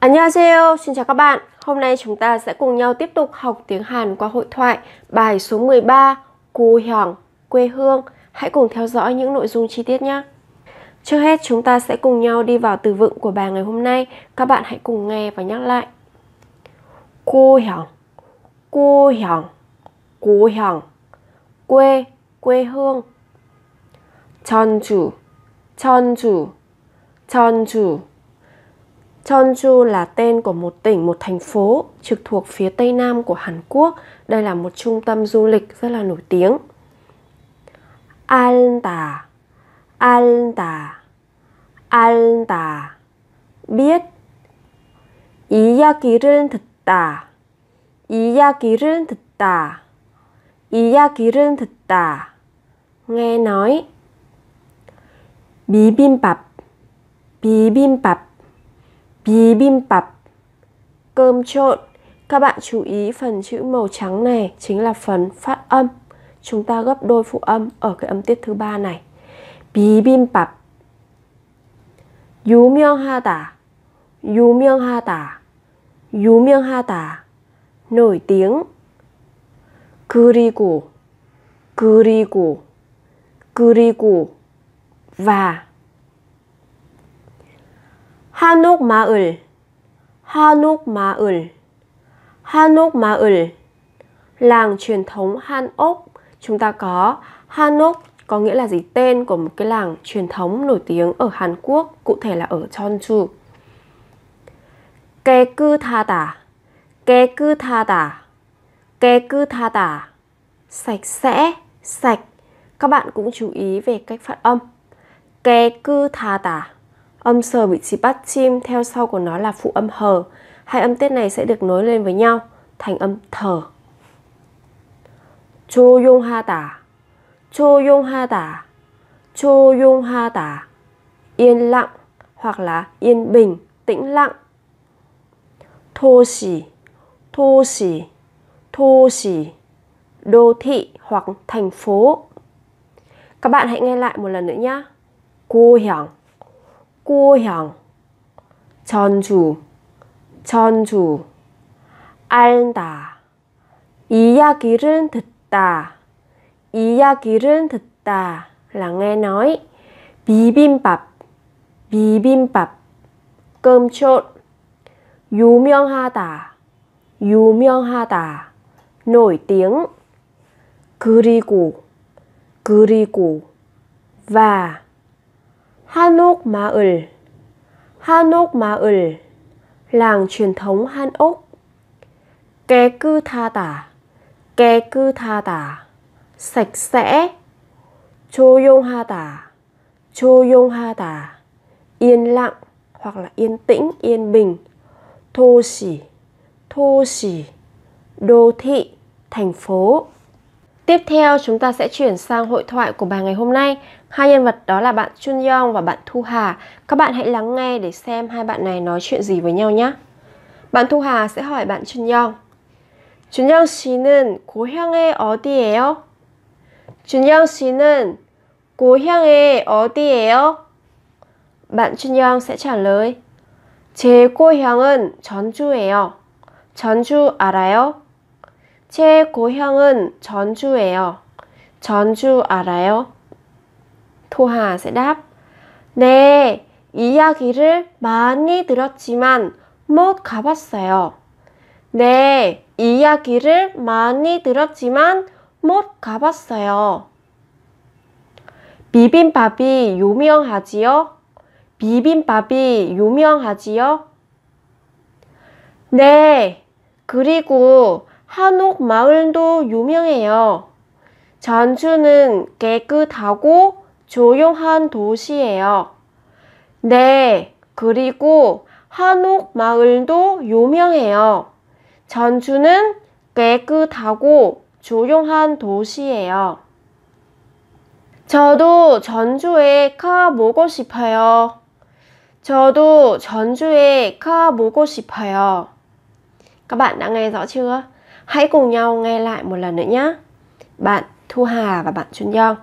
안녕하세요, xin chào các bạn. Hôm nay chúng ta sẽ cùng nhau tiếp tục học tiếng Hàn qua hội thoại bài số 13 Cù Hưởng, quê hương. Hãy cùng theo dõi những nội dung chi tiết nhé. Trước hết chúng ta sẽ cùng nhau đi vào từ vựng của bài ngày hôm nay. Các bạn hãy cùng nghe và nhắc lại. Cù Hưởng, Cù Hưởng, Cù Hưởng, quê, quê hương. Chonju, Chonju, Chonju. Jeonju là tên của một tỉnh, một thành phố trực thuộc phía Tây Nam của Hàn Quốc. Đây là một trung tâm du lịch rất là nổi tiếng. Alta, Alta, Alta, biết. 이야기를 듣다, 이야기를 듣다, 이야기를 듣다, nghe nói. 비빔밥, 비빔밥, bibimbap, cơm trộn. Các bạn chú ý phần chữ màu trắng này chính là phần phát âm. Chúng ta gấp đôi phụ âm ở cái âm tiết thứ ba này. Bibimbap. 유명하다. 유명하다. 유명하다. nổi tiếng. 그리고 그리고 그리고 và 마을, 한옥마을 한옥마을 한옥마을 làng truyền thống Han Ốc chúng ta có Hanok có nghĩa là gì tên của một cái làng truyền thống nổi tiếng ở Hàn Quốc cụ thể là ở Jeonju Kê cư tha tả Kê cư tha tả Kê cư tha tả Sạch sẽ, sạch Các bạn cũng chú ý về cách phát âm Kê cư tha tả Âm sờ vị trí bắt chim theo sau của nó là phụ âm hờ. Hai âm tiết này sẽ được nối lên với nhau thành âm thở. Chô yong ha tả Chô yong ha tả Chô yong ha tả Yên lặng hoặc là yên bình, tĩnh lặng. Thô xỉ Thô xỉ Thô xỉ Đô thị hoặc thành phố. Các bạn hãy nghe lại một lần nữa nhé. Cô hiểu 고향 전주 전주 알다 이야기를 듣다 이야기를 듣다 랑 à n 이 비빔밥 비빔밥 c ơ 유명하다 유명하다 노이띵 그리고 그리고 và Hanok Maul Hanok Maul Làng truyền thống Han Ốc Ké cư tha tả Ké cư tha tả Sạch sẽ Chô yông ha tả Chô yông ha tả Yên lặng hoặc là yên tĩnh, yên bình Thô xỉ Thô xỉ Đô thị, thành phố Tiếp theo chúng ta sẽ chuyển sang hội thoại của bài ngày hôm nay. Hai nhân vật đó là bạn Chun Yong và bạn Thu Hà. Các bạn hãy lắng nghe để xem hai bạn này nói chuyện gì với nhau nhé. Bạn Thu Hà sẽ hỏi bạn Chun Yong. Chun Yong 씨는 고향에 어디예요? Chun Yong 씨는 고향에 어디예요? Bạn Chun Yong sẽ trả lời. 제 고향은 전주예요. 전주 알아요? 제 고향은 전주예요. 전주 알아요? 토하 세답. 네, 이야기를 많이 들었지만 못 가봤어요. 네, 이야기를 많이 들었지만 못 가봤어요. 비빔밥이 유명하지요? 비빔밥이 유명하지요? 네, 그리고 한옥 마을도 유명해요. 전주는 깨끗하고 조용한 도시예요. 네, 그리고 한옥 마을도 유명해요. 전주는 깨끗하고 조용한 도시예요. 저도 전주에 가보고 싶어요. 저도 전주에 가보고 싶어요. 가 á c 가서 n đ Hãy cùng nhau nghe lại một lần nữa nhé. Bạn Thu Hà và bạn Chun Young.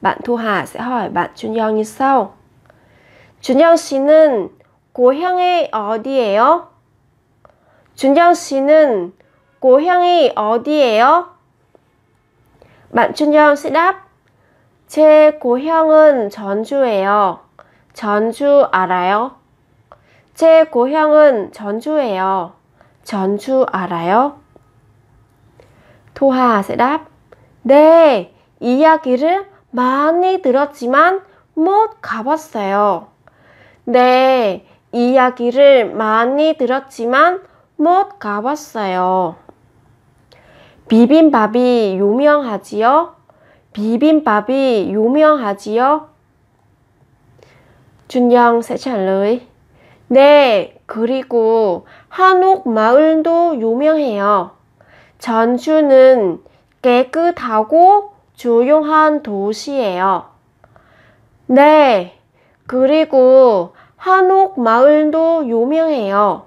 Bạn Thu Hà sẽ hỏi bạn Chun Young như sau. 준영 씨는 고향이 어디예요? 준영 씨는 고향이 어디예요? bạn 준영 sẽ đáp 제 고향은 전주예요. 전주 알아요? 제 고향은 전주예요. 전주 알아요? 토하 sẽ đáp 네, 이야기를 많이 들었지만 못 가봤어요. 네, 이야기를 많이 들었지만 못 가봤어요. 비빔밥이 유명하지요? 비빔밥이 유명하지요? 준영 sẽ trả lời. 네, 그리고 한옥 마을도 유명해요. 전주는 깨끗하고 조용한 도시예요. 네, 그리고 한옥 마을도 유명해요.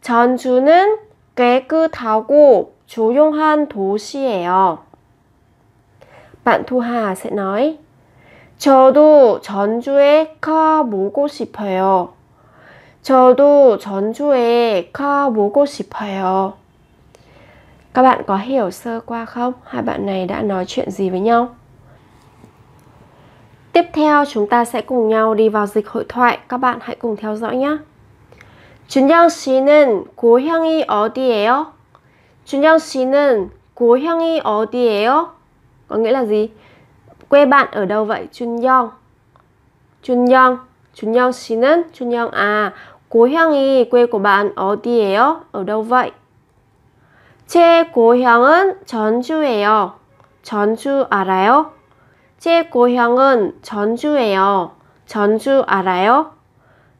전주는 깨끗하고 조용한 도시예요. Bạn Thu 저도 전주에 가보고 싶어요. 저도 전주에 가보고 싶어요. Các bạn có hiểu sơ qua không? Hai bạn này đã nói chuyện gì với nhau? Tiếp theo chúng ta sẽ cùng nhau đi vào dịch hội thoại. Các bạn hãy cùng theo dõi nhé. 준영 씨는 고향이 어디예요? 준영 씨는 고향이 어디예요? Có nghĩa là gì? Quê bạn ở đâu vậy? 준영. 준영. 준영 씨는 준영 à, 고향이 quê của bạn 어디예요? Ở đâu vậy? 제 고향은 전주예요. 전주 알아요? 제 고향은 전주예요. 전주 알아요?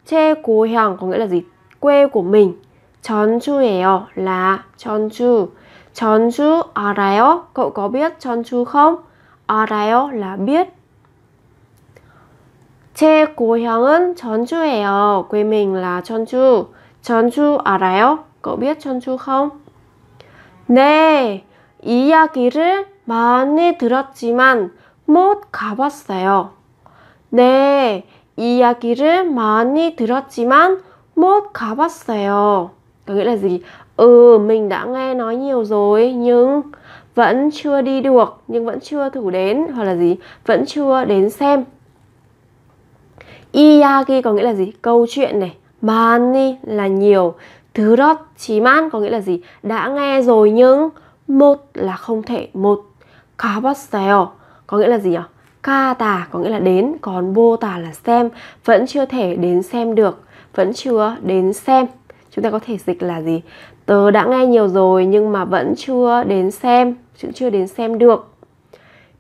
제 고향 có nghĩa là gì? quê của mình. 전주예요 là 전주. 전주 알아요? Cậu có biết 전주 không? 알아요 là biết. 제 고향은 전주예요. quê mình là 전주. 전주 알아요? Cậu biết 전주 không? 네, 이야기를 많이 들었지만 못 가봤어요. 네, 이야기를 많이 들었지만 못 가봤어요. Có nghĩa là gì? Ừ, mình đã nghe nói nhiều rồi nhưng vẫn chưa đi được, nhưng vẫn chưa thử đến hoặc là gì? Vẫn chưa đến xem. Iyaki có nghĩa là gì? Câu chuyện này. Mani là nhiều. 들었지만 có nghĩa là gì? Đã nghe rồi nhưng một là không thể một 가봤어요 có nghĩa là gì nhỉ? Ca tà có nghĩa là đến còn vô tà là xem vẫn chưa thể đến xem được vẫn chưa đến xem chúng ta có thể dịch là gì tớ đã nghe nhiều rồi nhưng mà vẫn chưa đến xem vẫn chưa đến xem được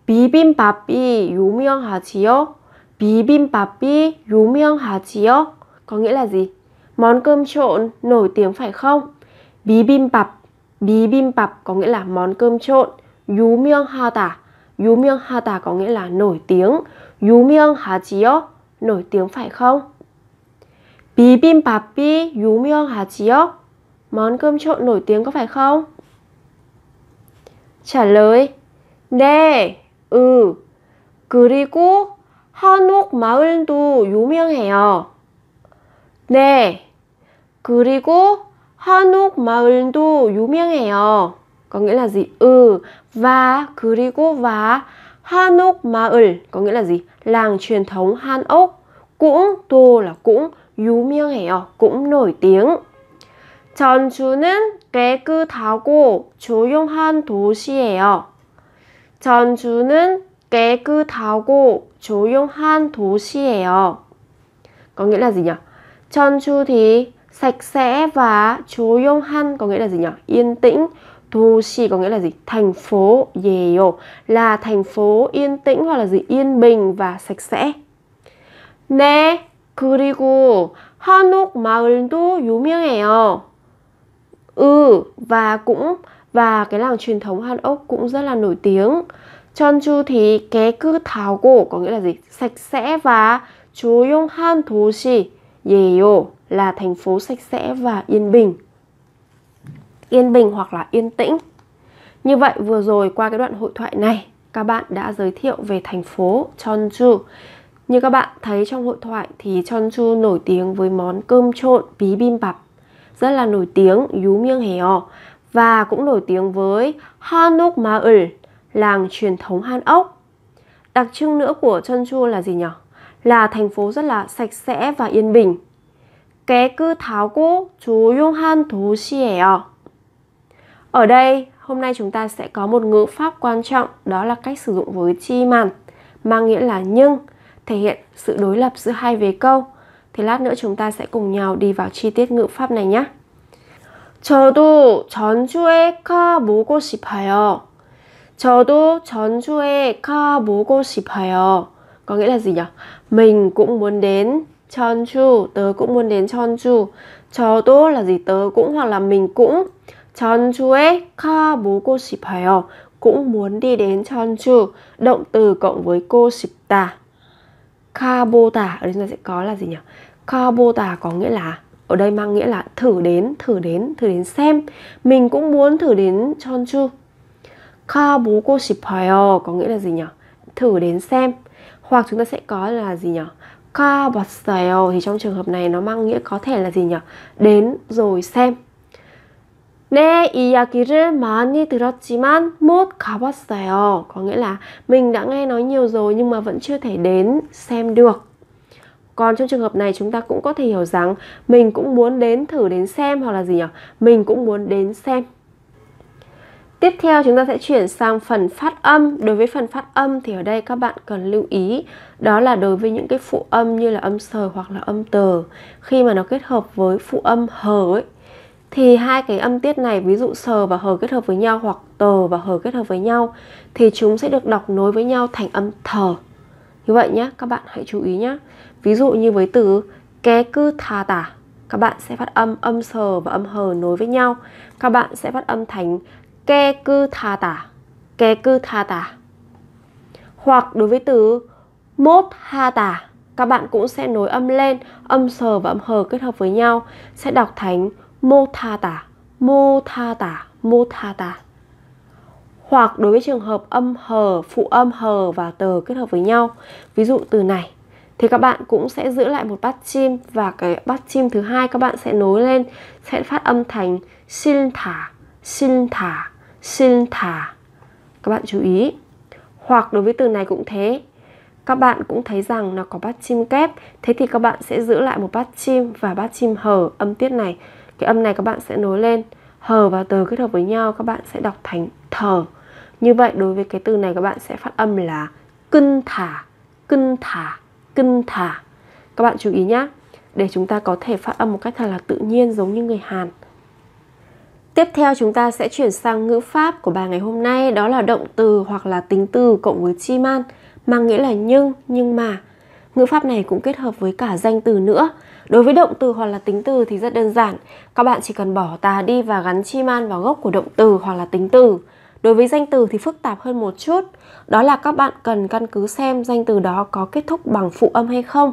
비빔밥이 유명하지요 비빔밥이 유명하지요 có nghĩa là gì món cơm trộn nổi tiếng phải không? Bí bim bập, bí bim bập có nghĩa là món cơm trộn. Yú miêng ha tả, yú miêng ha tả có nghĩa là nổi tiếng. Yú miêng ha jiyo, nổi tiếng phải không? Bí bim bập bí yú miêng ha jiyo, món cơm trộn nổi tiếng có phải không? Trả lời, 네, ừ. 그리고 한옥 마을도 유명해요. 네, 그리고 한옥 마을도 유명해요. Có nghĩa là gì? Ừ, và, 그리고 và 한옥 마을 có nghĩa là gì? Làng truyền thống 한옥 cũng, 또 là cũng 유명해요. cũng nổi tiếng. 전주는 깨끗하고 조용한 도시예요. 전주는 깨끗하고 조용한 도시예요. Có nghĩa là gì nhỉ? 전주 thì sạch sẽ và chú 조용한 có nghĩa là gì nhỉ? Yên tĩnh. 도시 có nghĩa là gì? Thành phố 예요 là thành phố yên tĩnh hoặc là gì? Yên bình và sạch sẽ. 네, 그리고 한옥 마을도 유명해요. Ừ, và cũng và cái làng truyền thống Hàn Ốc cũng rất là nổi tiếng. Chon chu thì cái cứ thảo cổ có nghĩa là gì? Sạch sẽ và chú 조용한 도시 예요 là thành phố sạch sẽ và yên bình yên bình hoặc là yên tĩnh như vậy vừa rồi qua cái đoạn hội thoại này các bạn đã giới thiệu về thành phố Jeonju như các bạn thấy trong hội thoại thì Jeonju nổi tiếng với món cơm trộn bí bim bập rất là nổi tiếng Yú Miêng Hèo và cũng nổi tiếng với Hanok Maul, làng truyền thống Han ốc. Đặc trưng nữa của Jeonju là gì nhỉ? Là thành phố rất là sạch sẽ và yên bình. 깨끗하고 조용한 도시예요. Ở đây, hôm nay chúng ta sẽ có một ngữ pháp quan trọng đó là cách sử dụng với chi màn mang nghĩa là nhưng thể hiện sự đối lập giữa hai vế câu. Thì lát nữa chúng ta sẽ cùng nhau đi vào chi tiết ngữ pháp này nhé. 저도 전주에 가보고 싶어요. 저도 전주에 가보고 싶어요. Có nghĩa là gì nhỉ? Mình cũng muốn đến Chonju, tớ cũng muốn đến Chonju. 저도 là gì tớ cũng hoặc là mình cũng. ấy. 전주에 가보고 싶어요. cũng muốn đi đến Jeonju. Động từ cộng với cô bố 가보다 ở đây chúng ta sẽ có là gì nhỉ? 가보다 có nghĩa là ở đây mang nghĩa là thử đến, thử đến, thử đến xem. Mình cũng muốn thử đến Jeonju. 가보고 싶어요 có nghĩa là gì nhỉ? Thử đến xem. Hoặc chúng ta sẽ có là gì nhỉ? 가봤어요 thì trong trường hợp này nó mang nghĩa có thể là gì nhỉ? Đến rồi xem. 네, 이야기를 많이 들었지만 못 가봤어요. Có nghĩa là mình đã nghe nói nhiều rồi nhưng mà vẫn chưa thể đến xem được. Còn trong trường hợp này chúng ta cũng có thể hiểu rằng mình cũng muốn đến thử đến xem hoặc là gì nhỉ? Mình cũng muốn đến xem. Tiếp theo chúng ta sẽ chuyển sang phần phát âm. Đối với phần phát âm thì ở đây các bạn cần lưu ý đó là đối với những cái phụ âm như là âm sờ hoặc là âm tờ khi mà nó kết hợp với phụ âm hờ ấy thì hai cái âm tiết này ví dụ sờ và hờ kết hợp với nhau hoặc tờ và hờ kết hợp với nhau thì chúng sẽ được đọc nối với nhau thành âm thờ. Như vậy nhé, các bạn hãy chú ý nhé. Ví dụ như với từ ké cư thà tả các bạn sẽ phát âm âm sờ và âm hờ nối với nhau. Các bạn sẽ phát âm thành 깨끗하다, 깨끗하다. Hoặc đối với từ 못하다, các bạn cũng sẽ nối âm lên, âm sờ và âm hờ kết hợp với nhau, sẽ đọc thành 못하다, 못하다, 못하다. Hoặc đối với trường hợp âm hờ, phụ âm hờ và tờ kết hợp với nhau, ví dụ từ này thì các bạn cũng sẽ giữ lại một bát chim và cái bát chim thứ hai các bạn sẽ nối lên sẽ phát âm thành xin thả xin thả xin thả Các bạn chú ý. Hoặc đối với từ này cũng thế. Các bạn cũng thấy rằng nó có bát chim kép. Thế thì các bạn sẽ giữ lại một bát chim và bát chim hờ âm tiết này. Cái âm này các bạn sẽ nối lên. Hờ và từ kết hợp với nhau các bạn sẽ đọc thành thờ. Như vậy đối với cái từ này các bạn sẽ phát âm là cưng thả, cưng thả, cưng thả. Các bạn chú ý nhé. Để chúng ta có thể phát âm một cách thật là tự nhiên giống như người Hàn. Tiếp theo chúng ta sẽ chuyển sang ngữ pháp của bài ngày hôm nay đó là động từ hoặc là tính từ cộng với chi man mang nghĩa là nhưng, nhưng mà. Ngữ pháp này cũng kết hợp với cả danh từ nữa. Đối với động từ hoặc là tính từ thì rất đơn giản. Các bạn chỉ cần bỏ tà đi và gắn chi man vào gốc của động từ hoặc là tính từ. Đối với danh từ thì phức tạp hơn một chút. Đó là các bạn cần căn cứ xem danh từ đó có kết thúc bằng phụ âm hay không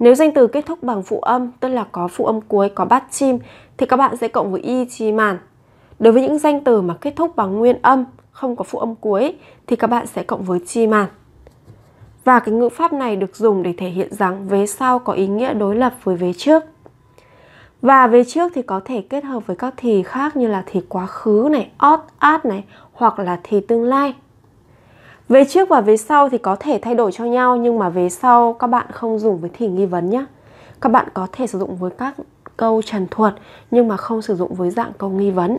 nếu danh từ kết thúc bằng phụ âm, tức là có phụ âm cuối, có bát chim, thì các bạn sẽ cộng với y chi màn. Đối với những danh từ mà kết thúc bằng nguyên âm, không có phụ âm cuối, thì các bạn sẽ cộng với chi màn. Và cái ngữ pháp này được dùng để thể hiện rằng vế sau có ý nghĩa đối lập với vế trước. Và vế trước thì có thể kết hợp với các thì khác như là thì quá khứ này, ót, át này, hoặc là thì tương lai. Về trước và về sau thì có thể thay đổi cho nhau nhưng mà về sau các bạn không dùng với thì nghi vấn nhé. Các bạn có thể sử dụng với các câu trần thuật nhưng mà không sử dụng với dạng câu nghi vấn.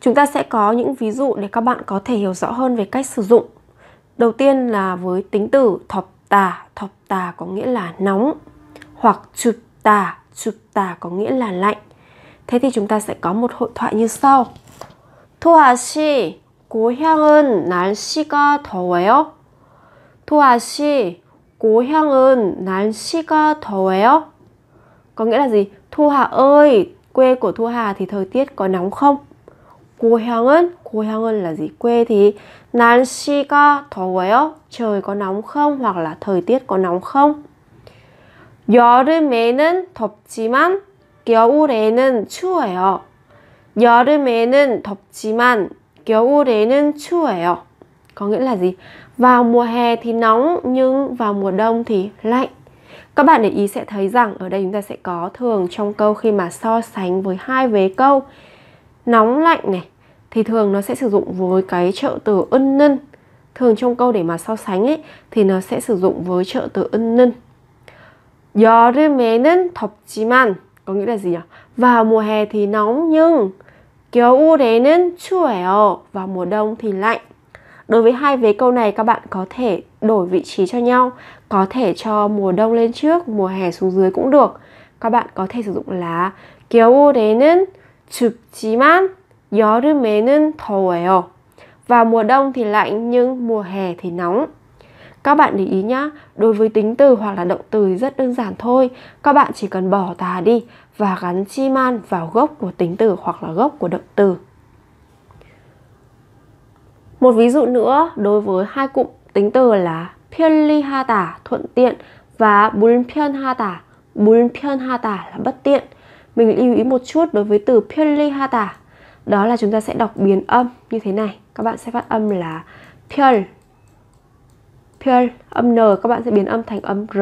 Chúng ta sẽ có những ví dụ để các bạn có thể hiểu rõ hơn về cách sử dụng. Đầu tiên là với tính từ thọc tà, thọc tà có nghĩa là nóng hoặc chụp tà, chụp tà có nghĩa là lạnh. Thế thì chúng ta sẽ có một hội thoại như sau. Thu Hà Shi, 고향은 날씨가 더워요? 도아 씨, 고향은 날씨가 더워요? Có nghĩa là gì? Thu Hà ơi, quê của Thu Hà thì thời tiết có nóng không? 고향은 고향은 là gì? Quê thì 날씨가 더워요? Trời có nóng không? Hoặc là thời tiết có nóng không? 여름에는 덥지만 겨울에는 추워요. 여름에는 덥지만 겨우 đến 추워요. Có nghĩa là gì? Vào mùa hè thì nóng nhưng vào mùa đông thì lạnh. Các bạn để ý sẽ thấy rằng ở đây chúng ta sẽ có thường trong câu khi mà so sánh với hai vế câu nóng lạnh này thì thường nó sẽ sử dụng với cái trợ từ ân nân. Thường trong câu để mà so sánh ấy thì nó sẽ sử dụng với trợ từ ân nân. 여름에는 덥지만 có nghĩa là gì ạ? Vào mùa hè thì nóng nhưng 겨우 đến 추워요 và mùa đông thì lạnh. Đối với hai vế câu này các bạn có thể đổi vị trí cho nhau, có thể cho mùa đông lên trước, mùa hè xuống dưới cũng được. Các bạn có thể sử dụng là 겨우 đến 춥지만 여름에는 더워요. Và mùa đông thì lạnh nhưng mùa hè thì nóng. Các bạn để ý nhá, đối với tính từ hoặc là động từ thì rất đơn giản thôi. Các bạn chỉ cần bỏ tà đi và gắn chi man vào gốc của tính từ hoặc là gốc của động từ. Một ví dụ nữa đối với hai cụm tính từ là 편리하다 thuận tiện và 불편하다 불편하다 là bất tiện. Mình lưu ý một chút đối với từ 편리하다. Đó là chúng ta sẽ đọc biến âm như thế này. Các bạn sẽ phát âm là 편 Pure âm N các bạn sẽ biến âm thành âm R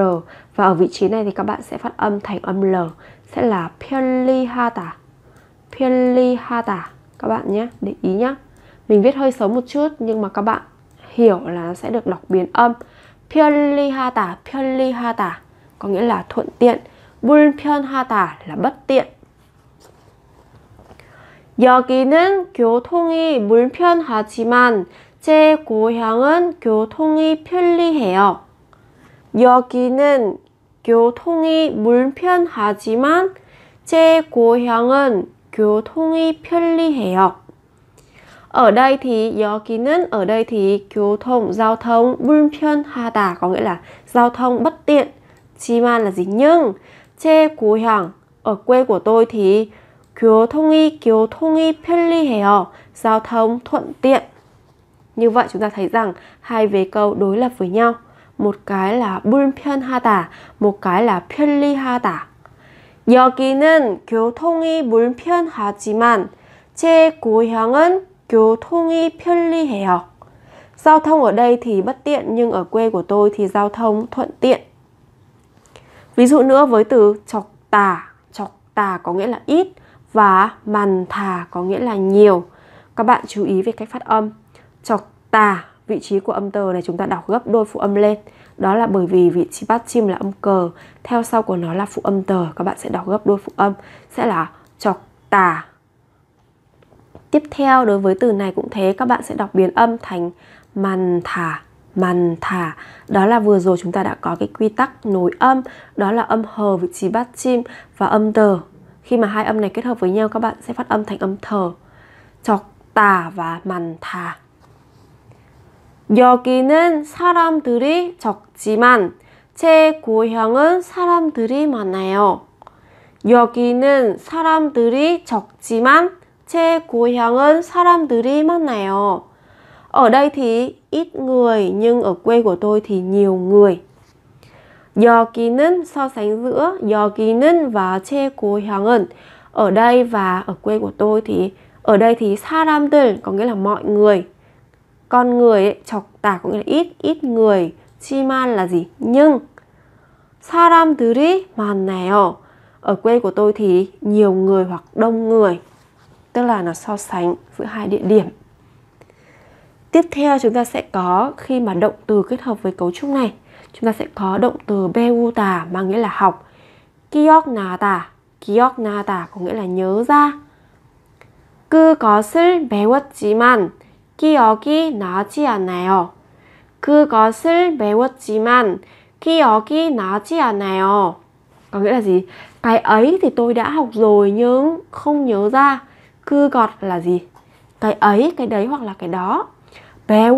và ở vị trí này thì các bạn sẽ phát âm thành âm L sẽ là Pirlihata Pirlihata các bạn nhé để ý nhé mình viết hơi xấu một chút nhưng mà các bạn hiểu là sẽ được đọc biến âm Pirlihata Pirlihata có nghĩa là thuận tiện 불편하다 là bất tiện 여기는 교통이 불편하지만 제 고향은 교통이 편리해요. 여기는 교통이 불편하지만 제 고향은 교통이 편리해요. Ở đây thì 여기는 ở đây thì 교통 giao thông 불편하다 có nghĩa là giao thông bất tiện. 지만 là gì nhưng 제 고향 ở quê của tôi thì 교통이 교통이 편리해요. Giao thông thuận tiện. Như vậy chúng ta thấy rằng hai vế câu đối lập với nhau một cái là 불편하다, một cái là 편리하다. 여기는 교통이 불편하지만 제 고향은 교통이 편리해요. Giao thông ở đây thì bất tiện nhưng ở quê của tôi thì giao thông thuận tiện. Ví dụ nữa với từ chọc tà, chọc tà có nghĩa là ít và màn thà có nghĩa là nhiều. Các bạn chú ý về cách phát âm. Chọc tà vị trí của âm tờ này chúng ta đọc gấp đôi phụ âm lên đó là bởi vì vị trí bát chim là âm cờ theo sau của nó là phụ âm tờ các bạn sẽ đọc gấp đôi phụ âm sẽ là chọc tà tiếp theo đối với từ này cũng thế các bạn sẽ đọc biến âm thành màn thả màn thả đó là vừa rồi chúng ta đã có cái quy tắc nối âm đó là âm hờ vị trí bát chim và âm tờ khi mà hai âm này kết hợp với nhau các bạn sẽ phát âm thành âm thờ chọc tà và màn thả 여기는 사람들이 적지만 제 고향은 사람들이 많아요. 여기는 사람들이 적지만 제 고향은 사람들이 많아요. Ở đây thì ít người nhưng ở quê của tôi thì nhiều người. 여기는 so sánh giữa 여기는 và 제 고향은 ở đây và ở quê của tôi thì ở đây thì 사람들 có nghĩa là mọi người con người ấy, chọc tả có nghĩa là ít ít người chiman là gì nhưng saram 사람들이 많네요 ở quê của tôi thì nhiều người hoặc đông người tức là nó so sánh giữa hai địa điểm tiếp theo chúng ta sẽ có khi mà động từ kết hợp với cấu trúc này chúng ta sẽ có động từ beuta mang nghĩa là học kiok nata kiok nata có nghĩa là nhớ ra cứ có sự béo man 기억이 나지 않아요. 그것을 배웠지만 기억이 나지 않아요. Có nghĩa là gì? Cái ấy thì tôi đã học rồi nhưng không nhớ ra. Cứ gọt là gì? Cái ấy, cái đấy hoặc là cái đó. bé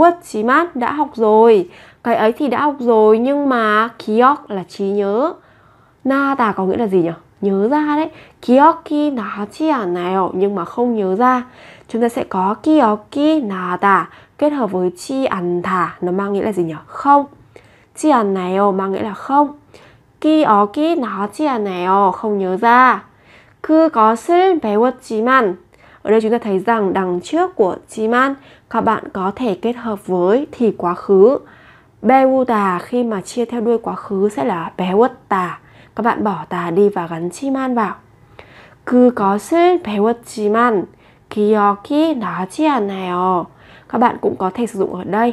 mát đã học rồi. Cái ấy thì đã học rồi nhưng mà ký 기억 là trí nhớ. na Nada có nghĩa là gì nhỉ? Nhớ ra đấy. ký chi à nào nhưng mà không nhớ ra chúng ta sẽ có ki ki o kiyoki nada kết hợp với chi an thả nó mang nghĩa là gì nhỉ? Không. Chi an này ồ mang nghĩa là không. ki o ki nó chi an này ồ không nhớ ra. Cứ có sự man ở đây chúng ta thấy rằng đằng trước của man các bạn có thể kết hợp với thì quá khứ. tà khi mà chia theo đuôi quá khứ sẽ là tà Các bạn bỏ tà đi và gắn chi man vào. Cứ có sự man Kiyoki dachi anayo. À, Các bạn cũng có thể sử dụng ở đây.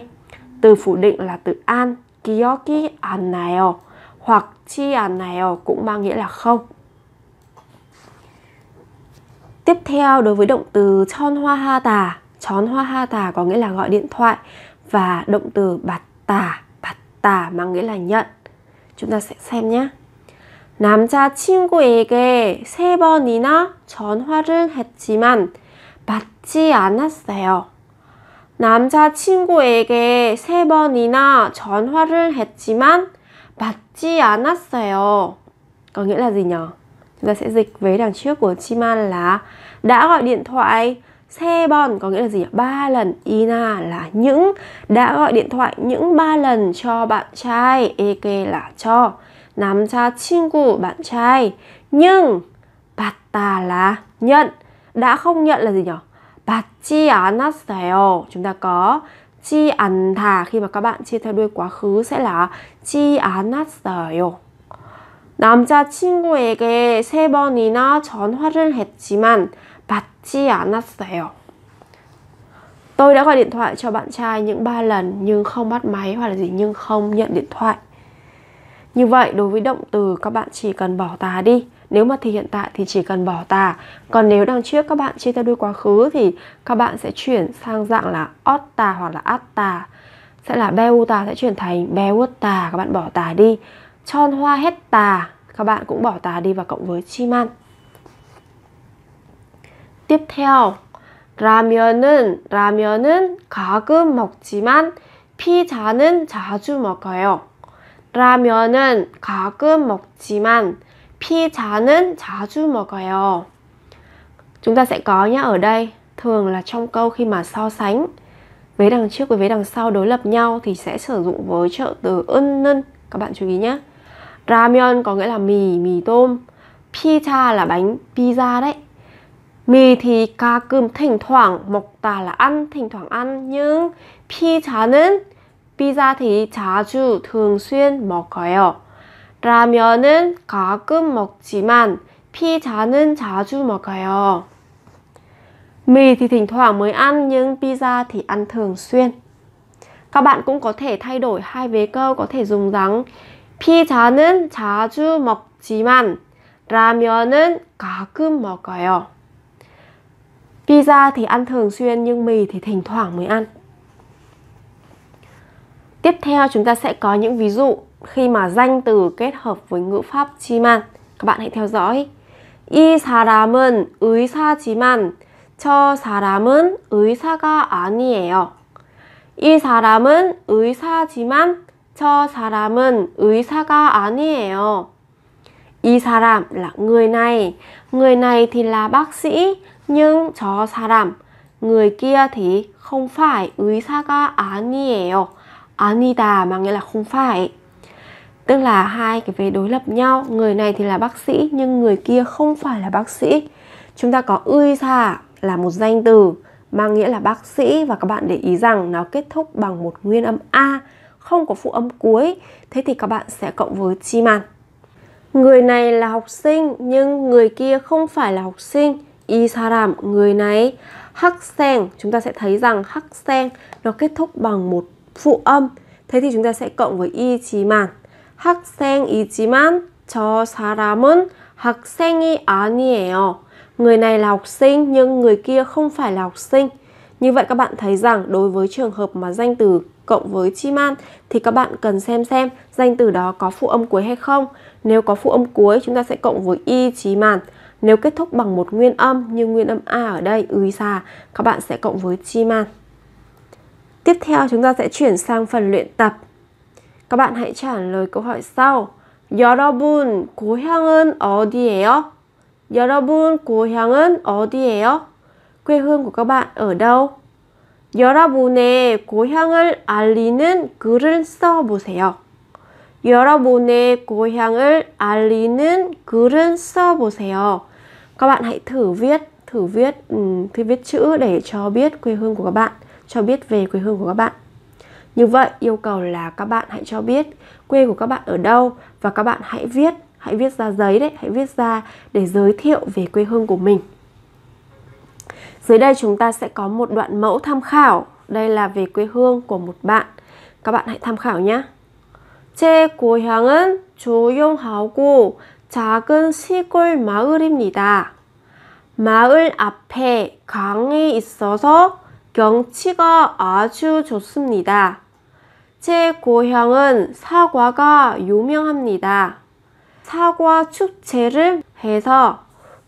Từ phủ định là từ an, kiyoki anayo à, hoặc chi anayo à, cũng mang nghĩa là không. Tiếp theo đối với động từ chon hoa ha tà, chon hoa ha tà có nghĩa là gọi điện thoại và động từ bạt tà, bạt tà mang nghĩa là nhận. Chúng ta sẽ xem nhé. 남자친구에게 세 번이나 전화를 했지만 받지 않았어요. 남자친구에게 세 번이나 전화를 했지만 받지 않았어요. Có nghĩa là gì nhỉ? Chúng ta sẽ dịch với đằng trước của Chiman là đã gọi điện thoại xe bon có nghĩa là gì? Ba lần Ina là những đã gọi điện thoại những ba lần cho bạn trai Eke là cho 남자 친구 bạn trai nhưng 받다 là nhận đã không nhận là gì nhỉ? 받지 않았어요. Chúng ta có chi ăn thà khi mà các bạn chia theo đuôi quá khứ sẽ là chi 않았어요. 남자친구에게 세 번이나 전화를 했지만 받지 않았어요. Tôi đã gọi điện thoại cho bạn trai những ba lần nhưng không bắt máy hoặc là gì nhưng không nhận điện thoại. Như vậy đối với động từ các bạn chỉ cần bỏ tà đi Nếu mà thì hiện tại thì chỉ cần bỏ tà Còn nếu đằng trước các bạn chia theo đuôi quá khứ Thì các bạn sẽ chuyển sang dạng là ót tà hoặc là át tà Sẽ là beo tà sẽ chuyển thành beo tà Các bạn bỏ tà đi chon hoa hết tà Các bạn cũng bỏ tà đi và cộng với chiman Tiếp theo 라면은 라면은 가끔 먹지만 피자는 자주 먹어요. 라면은 가끔 먹지만 피자는 자주 먹어요. Chúng ta sẽ có nhá ở đây thường là trong câu khi mà so sánh vế đằng trước với vế đằng sau đối lập nhau thì sẽ sử dụng với trợ từ ân nân các bạn chú ý nhé. Ramen có nghĩa là mì, mì tôm. Pizza là bánh pizza đấy. Mì thì ca cơm thỉnh thoảng, mộc tà là ăn, thỉnh thoảng ăn. Nhưng pizza는 피자티 자주 thường 먹어요. 라면은 가끔 먹지만 피자는 자주 먹어요. Mì thì thỉnh thoảng mới ăn nhưng pizza thì ăn thường xuyên. Các bạn cũng có thể thay đổi hai vế câu có thể dùng rằng 피자는 자주 먹지만 라면은 가끔 먹어요. Pizza thì ăn thường xuyên nhưng mì thì thỉnh thoảng mới ăn. Tiếp theo chúng ta sẽ có những ví dụ khi mà danh từ kết hợp với ngữ pháp chi만. Các bạn hãy theo dõi. 이 사람은 의사지만 저 사람은 의사가 아니에요. 이 사람은 의사지만 저 사람은 의사가 아니에요. 이 사람 là người này, người này thì là bác sĩ, nhưng 저 사람, người kia thì không phải 의사가 아니에요. Anita mà nghĩa là không phải tức là hai cái vế đối lập nhau người này thì là bác sĩ nhưng người kia không phải là bác sĩ chúng ta có uisa là một danh từ mang nghĩa là bác sĩ và các bạn để ý rằng nó kết thúc bằng một nguyên âm a không có phụ âm cuối thế thì các bạn sẽ cộng với chi màn người này là học sinh nhưng người kia không phải là học sinh isaram người này hắc sen chúng ta sẽ thấy rằng hắc sen nó kết thúc bằng một phụ âm. Thế thì chúng ta sẽ cộng với 이지만 학생이지만 저 사람은 학생이 아니에요. Người này là học sinh nhưng người kia không phải là học sinh. Như vậy các bạn thấy rằng đối với trường hợp mà danh từ cộng với chiman thì các bạn cần xem xem danh từ đó có phụ âm cuối hay không. Nếu có phụ âm cuối chúng ta sẽ cộng với y chiman. Nếu kết thúc bằng một nguyên âm như nguyên âm a ở đây, ui xa, các bạn sẽ cộng với chiman. Tiếp theo chúng ta sẽ chuyển sang phần luyện tập. Các bạn hãy trả lời câu hỏi sau. 여러분, 고향은 어디예요? 여러분, 고향은 어디예요? Quê hương của các bạn ở đâu? 여러분의 고향을 알리는 글을 써보세요. 여러분의 고향을 알리는 글을 써보세요. Các bạn hãy thử viết, thử viết, thử viết chữ để cho biết quê hương của các bạn cho biết về quê hương của các bạn. Như vậy, yêu cầu là các bạn hãy cho biết quê của các bạn ở đâu và các bạn hãy viết, hãy viết ra giấy đấy, hãy viết ra để giới thiệu về quê hương của mình. Dưới đây chúng ta sẽ có một đoạn mẫu tham khảo, đây là về quê hương của một bạn. Các bạn hãy tham khảo nhé. 제 고향은 조용하고 작은 시골 마을입니다. 마을 앞에 강이 있어서 경치가 아주 좋습니다. 제 고향은 사과가 유명합니다. 사과 축제를 해서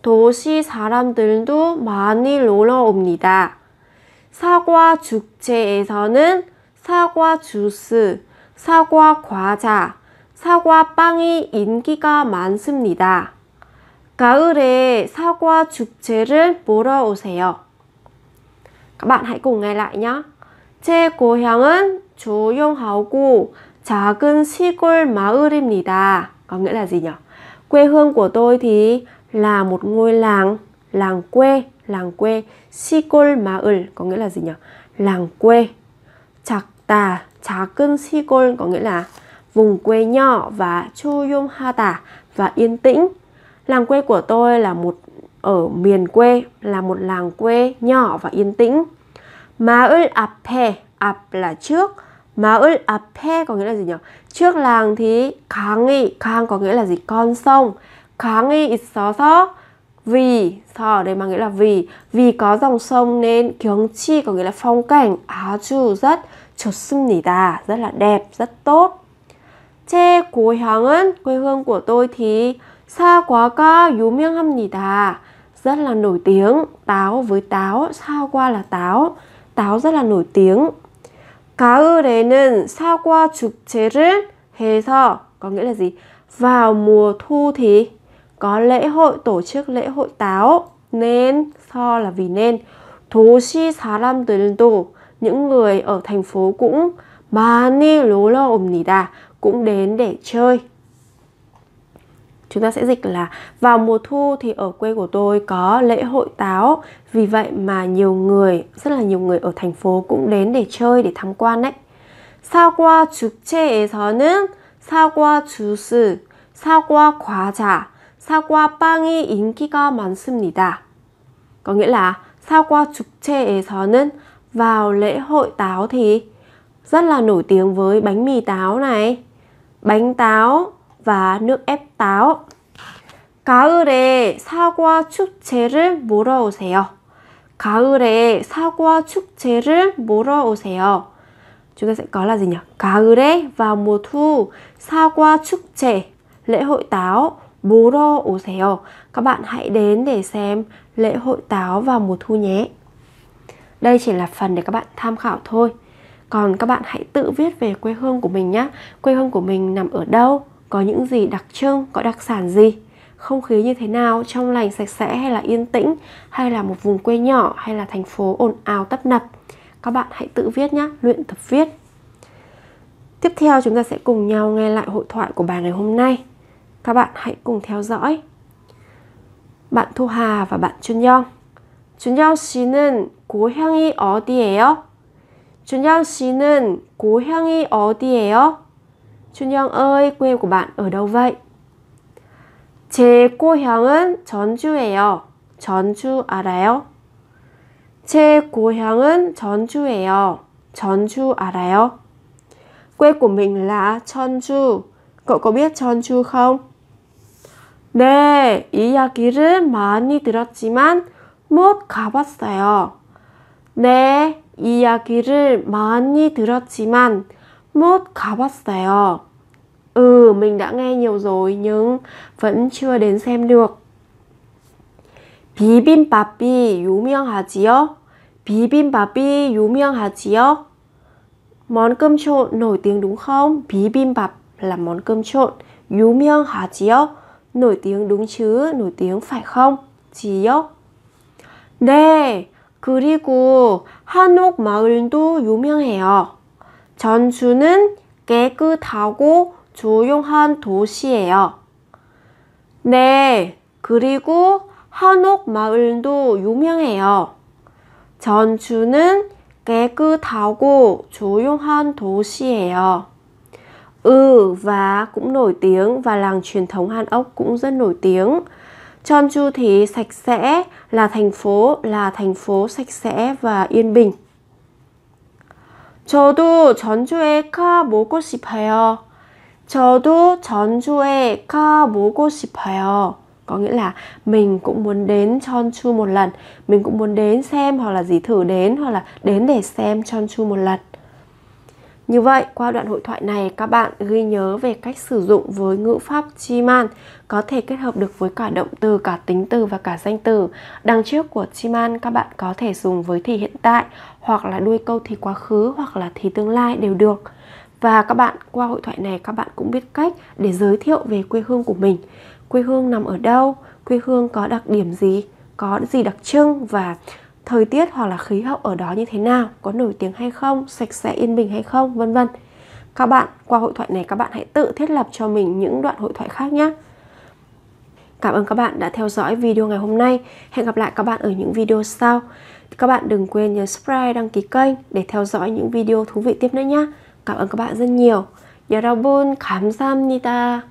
도시 사람들도 많이 놀러 옵니다. 사과 축제에서는 사과 주스, 사과 과자, 사과 빵이 인기가 많습니다. 가을에 사과 축제를 보러 오세요. Các bạn hãy cùng nghe lại nhé. 제 고향은 조용하고 작은 시골 마을입니다. Có nghĩa là gì nhỉ? Quê hương của tôi thì là một ngôi làng, làng quê, làng quê. 시골 마을 có nghĩa là gì nhỉ? Làng quê. 작다, 작은 시골 có nghĩa là vùng quê nhỏ và 조용하다 và yên tĩnh. Làng quê của tôi là một ở miền quê là một làng quê nhỏ và yên tĩnh. Maul ape, ap là trước, Maul ape có nghĩa là gì nhỉ? Trước làng thì kháng nghị, kháng có nghĩa là gì? Con sông. Kháng nghị is so so. Vì, so ở đây mà nghĩa là vì. Vì có dòng sông nên kiếng chi có nghĩa là phong cảnh. Á chu rất ta Rất là đẹp, rất tốt. 제 고향은 quê hương của tôi thì xa quá ca ta rất là nổi tiếng táo với táo sao qua là táo táo rất là nổi tiếng 가을에는 사과 축제를 해서 có nghĩa là gì vào mùa thu thì có lễ hội tổ chức lễ hội táo nên so là vì nên 도시 사람들도 những người ở thành phố cũng 많이 놀러 옵니다 cũng đến để chơi chúng ta sẽ dịch là vào mùa thu thì ở quê của tôi có lễ hội táo vì vậy mà nhiều người rất là nhiều người ở thành phố cũng đến để chơi để tham quan đấy 사과 축제에서는 사과 주스, 사과 과자, 사과 빵이 인기가 많습니다. Có nghĩa là sao qua 사과 축제에서는 vào lễ hội táo thì rất là nổi tiếng với bánh mì táo này, bánh táo, và nước ép táo. 가을에 사과 축제를 보러 오세요. 가을에 사과 축제를 보러 오세요. Chúng ta sẽ có là gì nhỉ? 가을에 vào mùa thu, 사과 축제, lễ hội táo, 보러 오세요. Các bạn hãy đến để xem lễ hội táo vào mùa thu nhé. Đây chỉ là phần để các bạn tham khảo thôi. Còn các bạn hãy tự viết về quê hương của mình nhé. Quê hương của mình nằm ở đâu? có những gì đặc trưng có đặc sản gì không khí như thế nào trong lành sạch sẽ hay là yên tĩnh hay là một vùng quê nhỏ hay là thành phố ồn ào tấp nập các bạn hãy tự viết nhé luyện tập viết tiếp theo chúng ta sẽ cùng nhau nghe lại hội thoại của bài ngày hôm nay các bạn hãy cùng theo dõi bạn Thu Hà và bạn Chun Yong 준영 씨는 고향이 어디예요? 준영 씨는 고향이 어디예요? 준영 ơi, quê của bạn ở đâu vậy? 제 고향은 전주예요. 전주 알아요? 제 고향은 전주예요. 전주 알아요? Quê của mình là Jeonju. Cậu có biết Jeonju không? 네, 이야기를 많이 들었지만 못 가봤어요. 네, 이야기를 많이 들었지만 못 가봤어요. Ừ, mình đã nghe nhiều rồi nhưng vẫn chưa đến xem được. 비빔밥이 유명하지요? 비빔밥이 유명하지요? Món cơm trộn nổi tiếng đúng không? 비빔밥 là món cơm trộn. 유명하지요? Nổi tiếng đúng chứ, nổi tiếng phải không? 지요? 네, 그리고 한옥 마을도 유명해요. 전주는 깨끗하고 조용한 도시예요. 네, 그리고 한옥 마을도 유명해요. 전주는 깨끗하고 조용한 도시예요. Ừ và cũng nổi tiếng và làng truyền thống Hàn Ốc cũng rất nổi tiếng. Jeonju thì sạch sẽ là thành phố, là thành phố sạch sẽ và yên bình. 저도 전주에 가보고 싶어요. 저도 전주에 가보고 싶어요. Có nghĩa là mình cũng muốn đến Chonchu một lần, mình cũng muốn đến xem hoặc là gì thử đến hoặc là đến để xem Chonchu một lần. Như vậy, qua đoạn hội thoại này, các bạn ghi nhớ về cách sử dụng với ngữ pháp Chiman có thể kết hợp được với cả động từ, cả tính từ và cả danh từ. Đằng trước của Chiman các bạn có thể dùng với thì hiện tại hoặc là đuôi câu thì quá khứ hoặc là thì tương lai đều được. Và các bạn qua hội thoại này các bạn cũng biết cách để giới thiệu về quê hương của mình. Quê hương nằm ở đâu? Quê hương có đặc điểm gì? Có gì đặc trưng và thời tiết hoặc là khí hậu ở đó như thế nào có nổi tiếng hay không sạch sẽ yên bình hay không vân vân các bạn qua hội thoại này các bạn hãy tự thiết lập cho mình những đoạn hội thoại khác nhé Cảm ơn các bạn đã theo dõi video ngày hôm nay. Hẹn gặp lại các bạn ở những video sau. Các bạn đừng quên nhấn subscribe, đăng ký kênh để theo dõi những video thú vị tiếp nữa nhé. Cảm ơn các bạn rất nhiều. 여러분 감사합니다.